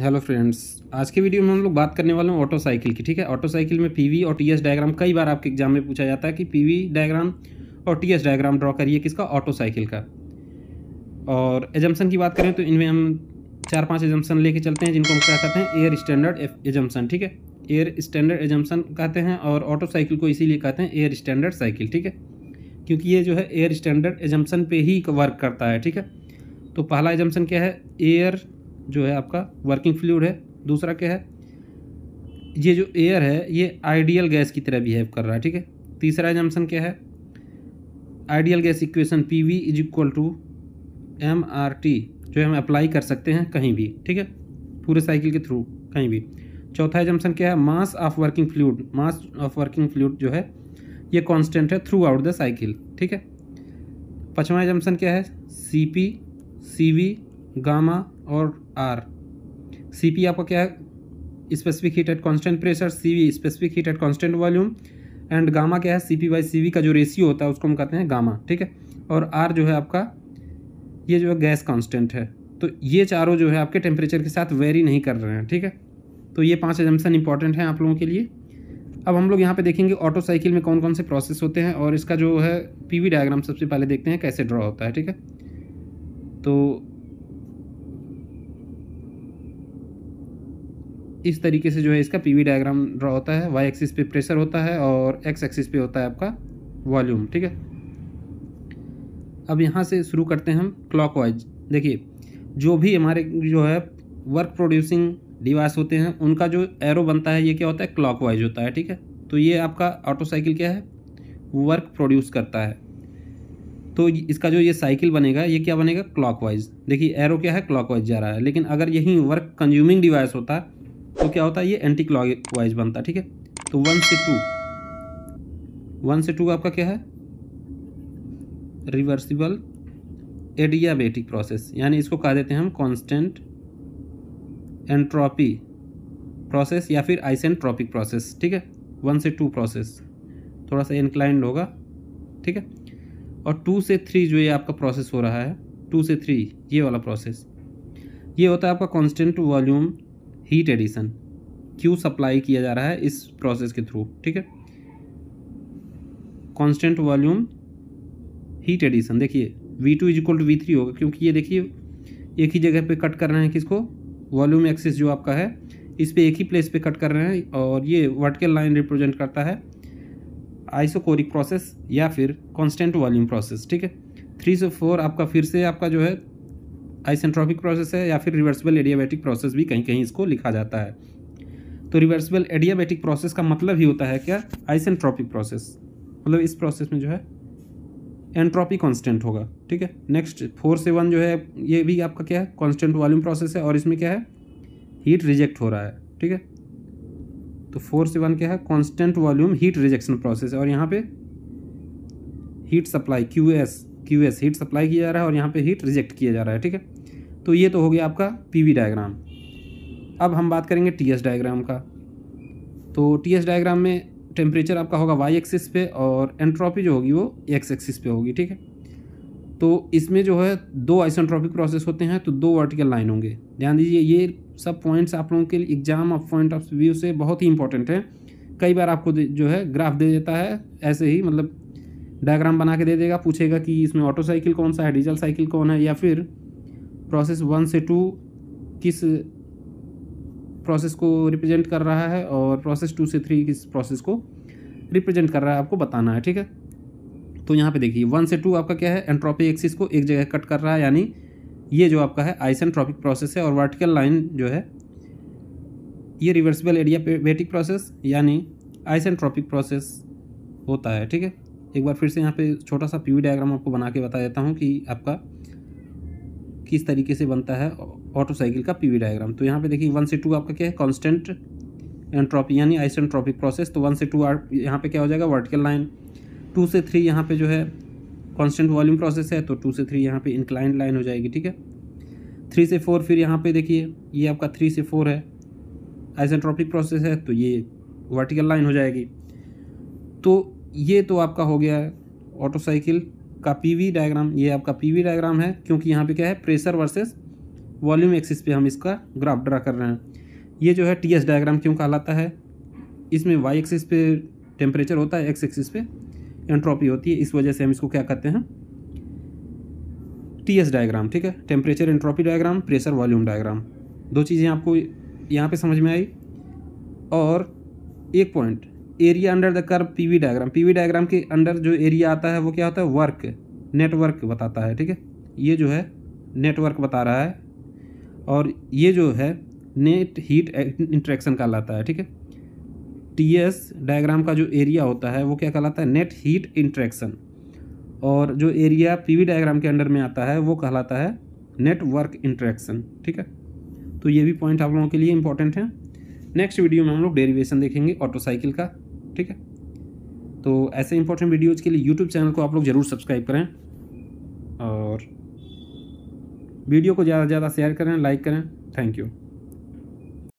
hello friends आज के video में हम लोग बात करने वाले हैं ऑटो साइकिल की ठीक है ऑटो साइकिल में पीवी और टीएस डायग्राम कई बार आपके एग्जाम में पूछा जाता है कि पीवी डायग्राम और टीएस डायग्राम ड्रॉ करिए किसका ऑटो साइकिल का और एजम्सन की बात करें तो इनमें हम चार पाँच एजम्सन लेके चलते हैं जिनको हम क्या कहते हैं एयर स्टैंडर्ड एजम्सन ठीक है एयर स्टैंडर्ड एजम्सन कहते हैं और ऑटो साइकिल को इसीलिए कहते हैं एयर स्टैंडर्ड साइकिल ठीक है क्योंकि ये जो है एयर स्टैंडर्ड एजम्सन पर ही वर्क करता है ठीक है तो पहला एजम्सन क्या है एयर जो है आपका वर्किंग फ्लूड है दूसरा क्या है ये जो एयर है ये आइडियल गैस की तरह बिहेव कर रहा है ठीक है तीसरा जम्सन क्या है ideal gas equation P V is equal to M R T जो हम अप्लाई कर सकते हैं कहीं भी ठीक है पूरे साइकिल के थ्रू कहीं भी चौथा जम्सन क्या है mass of working fluid mass of working fluid जो है ये कॉन्स्टेंट है थ्रू आउट द साइकिल ठीक है पाँचवा जम्सन क्या है C P C V gamma और आर सी पी आपका क्या है specific heat at constant pressure C V specific heat at constant volume and gamma क्या है C P by C V का जो रेशियो होता है उसको हम कहते हैं गामा ठीक है और आर जो है आपका ये जो है गैस कांस्टेंट है तो ये चारों जो है आपके टेम्परेचर के साथ वेरी नहीं कर रहे हैं ठीक है तो ये पाँच एजम्सन इंपॉर्टेंट हैं आप लोगों के लिए अब हम लोग यहाँ पे देखेंगे ऑटो साइकिल में कौन कौन से प्रोसेस होते हैं और इसका जो है पीवी डायग्राम सबसे पहले देखते हैं कैसे ड्रॉ होता है ठीक है तो इस तरीके से जो है इसका पीवी डायग्राम ड्रा होता है वाई एक्सिस पे प्रेशर होता है और एक्स एक्सिस पे होता है आपका वॉल्यूम ठीक है अब यहाँ से शुरू करते हैं हम क्लॉकवाइज देखिए जो भी हमारे जो है वर्क प्रोड्यूसिंग डिवाइस होते हैं उनका जो एरो बनता है ये क्या होता है क्लॉक होता है ठीक है तो ये आपका ऑटोसाइकिल क्या है वर्क प्रोड्यूस करता है तो इसका जो ये साइकिल बनेगा ये क्या बनेगा क्लॉकवाइज देखिए एरो क्या है क्लॉकवाइज जा रहा है लेकिन अगर यही वर्क कंज्यूमिंग डिवाइस होता तो क्या होता है ये एंटी वाइज बनता है ठीक है तो वन से टू वन से टू आपका क्या है रिवर्सिबल एडियाबेटिक प्रोसेस यानी इसको कह देते हैं हम कांस्टेंट एंट्रोपी प्रोसेस या फिर आइसेंट्रॉपिक प्रोसेस ठीक है वन से टू प्रोसेस थोड़ा सा इंक्लाइंड होगा ठीक है और टू से थ्री जो ये आपका प्रोसेस हो रहा है टू से थ्री ये वाला प्रोसेस ये होता है आपका constant volume heat addition Q supply किया जा रहा है इस प्रोसेस के थ्रू ठीक है कांस्टेंट वॉल्यूम हीट एडिशन देखिए V two is equal to V three होगा क्योंकि ये देखिए एक ही जगह पे कट कर रहे हैं किसको वॉल्यूम एक्सिस जो आपका है इस पर एक ही प्लेस पे कट कर रहे हैं और ये वर्टिकल लाइन रिप्रेजेंट करता है आइसोकोरिक प्रोसेस या फिर कॉन्स्टेंट वॉल्यूम प्रोसेस ठीक है थ्री से फोर आपका फिर से आपका जो है आइसेंट्रॉपिक प्रोसेस है या फिर रिवर्सिबल एडियाबैटिक प्रोसेस भी कहीं कहीं इसको लिखा जाता है तो रिवर्सिबल एडियाबैटिक प्रोसेस का मतलब ही होता है क्या आइसेंट्रॉपिक प्रोसेस मतलब इस प्रोसेस में जो है एंट्रॉपी कांस्टेंट होगा ठीक है नेक्स्ट फोर से वन जो है ये भी आपका क्या है कांस्टेंट वॉल्यूम प्रोसेस है और इसमें क्या है हीट रिजेक्ट हो रहा है ठीक है तो फोर से वन क्या है constant volume heat rejection process है और यहाँ पे heat supply Q S Q S heat supply किया जा रहा है और यहाँ पे हीट रिजेक्ट किया जा रहा है ठीक है तो ये तो हो गया आपका पीवी डायग्राम अब हम बात करेंगे टीएस डायग्राम का तो टीएस डायग्राम में टेम्परेचर आपका होगा वाई एक्सिस पे और एंट्रॉपी जो होगी वो एक्स एक्सिस पे होगी ठीक है तो इसमें जो है दो आइसेंट्रोपिक प्रोसेस होते हैं तो दो वर्टिकल लाइन होंगे ध्यान दीजिए ये सब पॉइंट्स आप लोगों के एग्जाम और पॉइंट ऑफ व्यू से बहुत ही इंपॉर्टेंट हैं कई बार आपको जो है ग्राफ दे देता है ऐसे ही मतलब डायग्राम बना के दे देगा पूछेगा कि इसमें ऑटो साइकिल कौन सा है डीजल साइकिल कौन है या फिर प्रोसेस वन से टू किस प्रोसेस को रिप्रेजेंट कर रहा है और प्रोसेस टू से थ्री किस प्रोसेस को रिप्रेजेंट कर रहा है आपको बताना है ठीक है तो यहाँ पे देखिए वन से टू आपका क्या है एंट्रोपी एक्सिस को एक जगह कट कर रहा है यानी ये जो आपका है आइसेंट्रॉपिक प्रोसेस है और वर्टिकल लाइन जो है ये रिवर्सिबल एरिया वेटिक प्रोसेस यानी आइसेंट्रॉपिक प्रोसेस होता है ठीक है एक बार फिर से यहाँ पे छोटा सा पी डायग्राम आपको बना के बता देता हूँ कि आपका किस तरीके से बनता है ऑटो साइकिल का पीवी डायग्राम तो यहाँ पे देखिए वन से टू आपका क्या है कांस्टेंट एंट्रॉपी यानी आइसेंट्रॉपिक प्रोसेस तो वन से टू यहाँ पे क्या हो जाएगा वर्टिकल लाइन टू से थ्री यहाँ पे जो है कांस्टेंट वॉल्यूम प्रोसेस है तो टू से थ्री यहाँ पे इंक्लाइंट लाइन हो जाएगी ठीक है थ्री से फोर फिर यहाँ पे देखिए ये आपका थ्री से फोर है आइसेंट्रॉपिक प्रोसेस है तो ये वर्टिकल लाइन हो जाएगी तो ये तो आपका हो गया है ऑटो साइकिल का पीवी डायग्राम ये आपका पीवी डायग्राम है क्योंकि यहाँ पे क्या है प्रेशर वर्सेस वॉल्यूम एक्सिस पे हम इसका ग्राफ ड्रा कर रहे हैं ये जो है टीएस डायग्राम क्यों कहलाता है इसमें वाई एक्सिस पे टेम्परेचर होता है एक्स एक्सिस पे एंट्रोपी होती है इस वजह से हम इसको क्या कहते हैं टी एस डायग्राम ठीक है temperature entropy diagram pressure volume diagram दो चीज़ें आपको यहाँ पर समझ में आई और एक point area under the curve PV diagram PV diagram के अंडर जो एरिया आता है वो क्या होता है वर्क नेटवर्क बताता है ठीक है ये जो है नेटवर्क बता रहा है और ये जो है नेट हीट इंट्रैक्शन कहलाता है ठीक है टी एस डायग्राम का जो एरिया होता है वो क्या कहलाता है नेट हीट इंट्रैक्शन और जो एरिया वी डायग्राम के अंडर में आता है वो कहलाता है नेटवर्क इंट्रैक्शन ठीक है तो ये भी पॉइंट आप लोगों के लिए इंपॉर्टेंट है नेक्स्ट वीडियो में हम लोग डेरिवेशन देखेंगे ऑटोसाइकिल का ठीक है तो ऐसे इंपॉर्टेंट वीडियोज़ के लिए यूट्यूब चैनल को आप लोग ज़रूर सब्सक्राइब करें और वीडियो को ज़्यादा से ज़्यादा शेयर करें लाइक करें थैंक यू